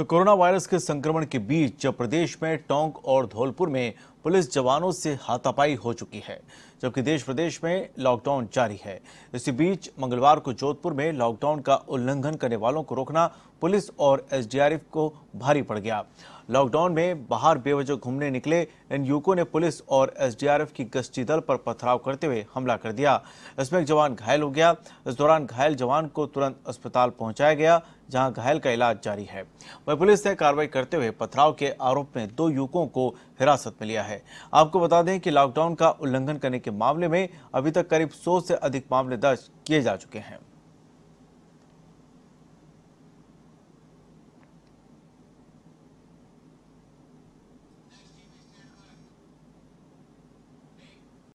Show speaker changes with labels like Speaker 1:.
Speaker 1: तो corona virus के संक्रमण के बीच जब प्रदेश में टोंक और धौलपुर में पुलिस जवानों से हाथापाई हो चुकी है जबकि देश प्रदेश में लॉकडाउन जारी है इसी बीच मंगलवार को जोधपुर में लॉकडाउन का उल्लंघन करने वालों को रोकना पुलिस और एसडीआरएफ को भारी पड़ गया लॉकडाउन में बाहर बेवजह घूमने निकले इन युवकों ने पुलिस और एसडीआरएफ की गश्ती दल पर पथराव करते हुए हमला कर दिया इसमें एक जवान घायल हो गया इस दौरान घायल जवान को तुरंत अस्पताल पहुंचाया गया जहां घायल का इलाज जारी है वहीं पुलिस ने कार्रवाई करते हुए पथराव के आरोप में दो युवकों को हिरासत में लिया है है आपको बता दें कि लॉकडाउन का उल्लंघन करने के मामले में अभी तक करीब सौ से अधिक मामले दर्ज किए जा चुके हैं